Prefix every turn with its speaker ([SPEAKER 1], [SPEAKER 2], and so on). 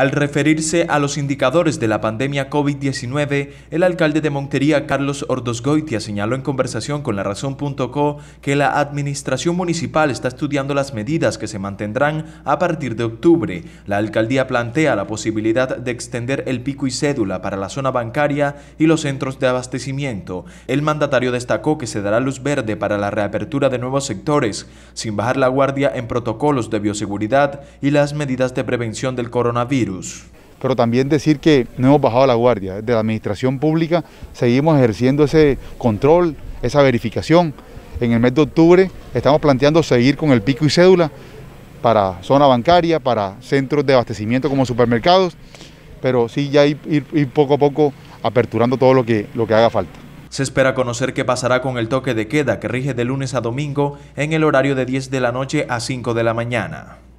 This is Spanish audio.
[SPEAKER 1] Al referirse a los indicadores de la pandemia COVID-19, el alcalde de Montería, Carlos Ordosgoitia, señaló en conversación con la razón.co que la administración municipal está estudiando las medidas que se mantendrán a partir de octubre. La alcaldía plantea la posibilidad de extender el pico y cédula para la zona bancaria y los centros de abastecimiento. El mandatario destacó que se dará luz verde para la reapertura de nuevos sectores, sin bajar la guardia en protocolos de bioseguridad y las medidas de prevención del
[SPEAKER 2] coronavirus. Pero también decir que no hemos bajado la guardia. de la administración pública seguimos ejerciendo ese control, esa verificación. En el mes de octubre estamos planteando seguir con el pico y cédula para zona bancaria, para centros de abastecimiento como supermercados, pero sí ya ir, poco a poco aperturando todo lo que, lo que haga falta.
[SPEAKER 1] Se espera conocer qué pasará con el toque de queda que rige de lunes a domingo en el horario de 10 de la noche a 5 de la mañana.